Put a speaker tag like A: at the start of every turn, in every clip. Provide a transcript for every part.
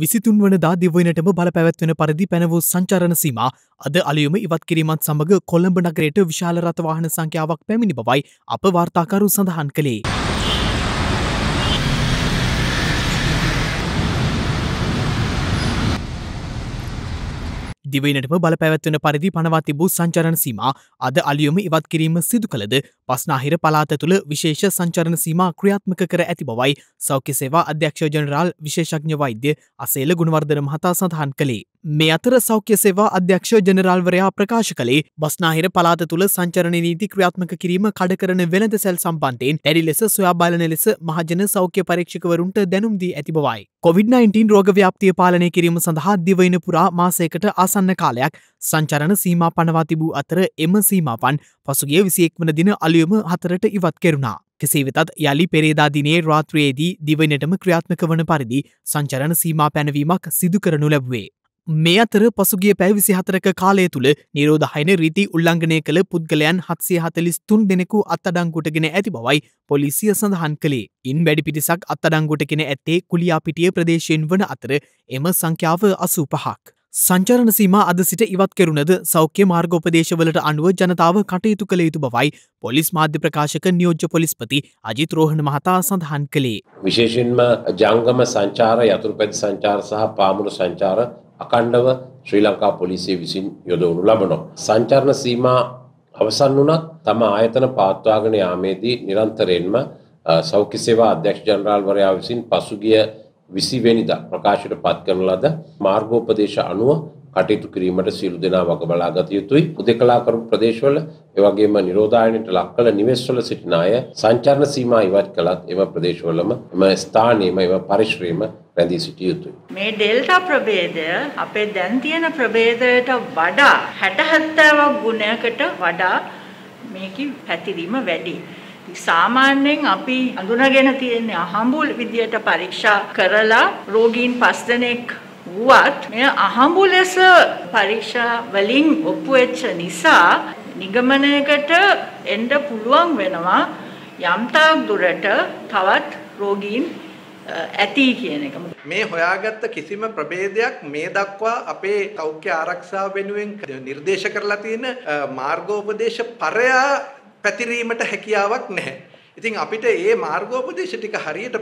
A: විසිතුන් වනදා දිවනටම බල පැවැත්වෙන පරිදි පැනවූ සංචරණ සීම අද අලියුම ඉවත් කිරීමත් සමඟ කොළඹ නගරයට විශාල රථවාහන සංඛ්‍යාවක් පැමිණි බවයි අප වාර්තාකරු සඳහන් කළේ. දිවයිනටම බලපැවැත්වන පරිදි පනවා තිබූ සංචරණ සීම අද අලියොම ඉවත් කිරීම සිදු කළද පස්නාහිර පලාත තුළ විශේෂ සංචරණ සීම ක්‍රියාත්මක කර ඇති බවයි සෞඛ්‍ය සේවා අධ්‍යක්ෂ ජනරාල් විශේෂඥ වෛද්‍ය අසේල ගුණවර්ධන මහතා සඳහන් කළේ. මේ අතර සෞඛ්‍ය සේවා අධ්‍යක්ෂ ජනරල්වරයා ප්‍රකාශ කළේ බස්නාහිර පලාත තුළ සංචරණ නීති ක්‍රියාත්මක කිරීම කඩකරන වෙළඳ සැල් සම්බන්ධයෙන් දැඩි ලෙස සොයා බලන ලෙස මහජන සෞඛ්‍ය පරීක්ෂකවරුන්ට දැනුම් දී ඇති බවයි. COVID-19 රෝග ව්‍යාප්තිය පාලනය කිරීම සඳහා දිවයින පුරා මාසයකට ආසන්න කාලයක් සංචරණ සීමා පනවා තිබූ අතර එම සීමාවන් පසුගිය විසියෙක් වන දින අලුයම හතරට ඉවත් කෙරුණා. කෙසේ වෙතත් යළි පෙරේදා දිනේ රාත්‍රයේදී දිවයිනටම ක්‍රියාත්මක වන පරිදි සංචරණ සීමා පැනවීමක් සිදු කරනු ලැබුවේ. මේ අතර පසුගිය පැවිසි හතරක කාලය තුළ නිරෝධහයින රීති උල්ලංඝනය කළ පුද්ගලයන් හත්සේ හතලිස් තුන් දෙනෙකු අත්තඩංගුටගෙන ඇති බවයි පොලිසිය සඳහන් කළේ. ඉන් වැඩි පිටිසක් අත්තඩංගුටගෙන ඇත්තේ කුලියාපිටිය ප්‍රදේශයෙන් වන අතර එම සංඛ්‍යාව අසූ පහක්. සංචරණ සීම අද සිට ඉවත් කෙරුණද සෞඛ්‍ය මාර්ගෝපදේශවලට අනුව ජනතාව කටයුතු කළ යුතු බවයි පොලිස් මාධ්‍ය ප්‍රකාශක නියෝජ්‍ය පොලිස්පති
B: අජිත්‍රෝහණ මහතා සඳහන් කළේ. විශේෂෙන්ම ජංගම සංචාර යතුරුපැති සංචාර සහ පාමුණු සංචාර අකණ්ඩව ශ්‍රී ලංකා පොලිසිය විසින් යොදවනු ලබනවා. සංචරණ සීමා අවසන් වුණත් තම ආයතන පාත්වාගෙන යාමේදී නිරන්තරයෙන්ම සෞඛ්‍ය සේවා අධ්‍යක්ෂ ජනරාල්වරයා විසින් පසුගිය විසිවෙනිදා ප්‍රකාශයට පත් කරන ලද මාර්ගෝපදේශ අනුව කටයුතු කිරීමට සියලු දෙනා වග බලා ගත යුතුයි. උදෙකලා කරපු ප්‍රදේශවල එවැගේම නිරෝධායනයට ලක් කළ නිවෙස්වල සිටින අය සංචාරණ සීමා ඉවත් කළත් එම ප්‍රදේශවලම එම ස්ථානයේම එම පරිශ්‍රයේම පැඳී සිටිය යුතුයි.
C: මේ ඩෙල්ටා ප්‍රභේදය අපේ දැන් තියෙන ප්‍රභේදයට වඩා 60 ගුණයකට වඩා මේකේ පැතිරීම වැඩි. සාමාන්‍යයෙන් අපි අඳුනගෙන තියෙන අහඹුල් විදියට පරීක්ෂා කරලා රෝගීන් 5 දෙනෙක් වුවත් මෙය අහඹු ලෙස පරීක්ෂා වලින් ඔප්පු වෙච්ච නිසා නිගමනයකට එන්න පුළුවන් වෙනවා යම්තාක් දුරට තවත් රෝගීන් ඇති කියන එක. මේ හොයාගත්ත
A: කිසිම ප්‍රභේදයක් මේ දක්වා අපේ සෞඛ්‍ය ආරක්ෂාව වෙනුවෙන් නිර්දේශ කරලා තියෙන මාර්ගෝපදේශ පරයා පැතිරීමට හැකියාවක් නැහැ. ඉතින් අපිට මේ මාර්ගෝපදේශ ටික හරියට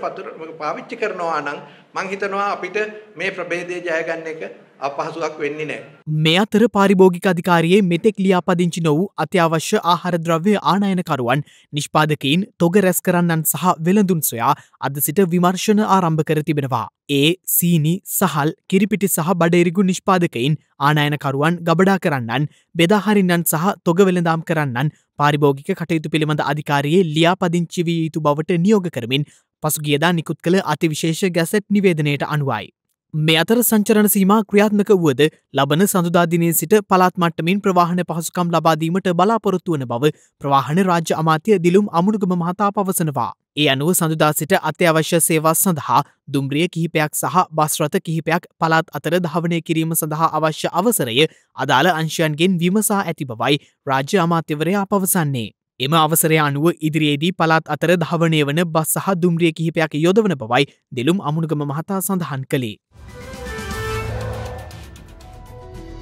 A: පාවිච්චි කරනවා නම් මං හිතනවා අපිට මේ ප්‍රභේදය ජය ගන්න එක අපහසුවක් වෙන්නේ නෑ. මේ අතර පාරිභෝගික අධිකාරයේ මෙතෙක් ලියාපදිංචි නොවූ අත්‍යවශ්‍ය ආහාරද්‍රව්‍ය ආනයනකරුවන් නිෂ්පාදකයින් තොග රැස් කරන්නන් සහ වෙළඳුන් සොයා අද සිට විමර්ශන ආරම්භ කර තිබෙනවා. ඒ සීනි සහල් කිරිපිටි සහ බඩේරිගු නිෂ්පාදකයින් ආනයනකරුවන් ගබඩා කරන්නන් බෙදාහරින්නන් සහ තොග වෙළඳම් කරන්නන් පාරිභෝගික කටයුතු පිළිබඳ අධිකාරයේ ලියාපදිංචි වී යුතු බවට නියෝග කරමින් පසුගියදා නිකුත් කළ අතිවිශේෂ ගැසට් නිවේදනයට අනුවයි. මේ අතර සංචරණ සීම ක්‍රියාත්මක වුවද ලබන සඳුදාදිනය සිට පලාත්මට්ටමින් ප්‍රවාහන පහසුකම් ලබාදීමට බලාපොරොත්තු වන බව ප්‍රවාහන රාජ්‍ය අමාත්‍ය දිලුම් අමුණුගම මහතා පවසනවා. ඒ අනුව සඳුදා සිට අත්‍යවශ්‍ය සේවා සඳහා දුම්රිය කිහිපයක් සහ බස්රත කිහිපයක් පලාත් අතර ධාවනය කිරීම සඳහා අවශ්‍ය අවසරය අදාළ අංශයන්ගෙන් විමසා ඇති බවයි රාජ්‍ය අමාත්‍යවරයා පවසන්නේ. එම අවසරය අනුව ඉදිරියේදී පලාත් අතර ධාවනය වන බස් සහ දුම්රිය කිහිපයක් යොදවන බවයි දෙලුම් අමුණුගම මහතා සඳහන් කළේ.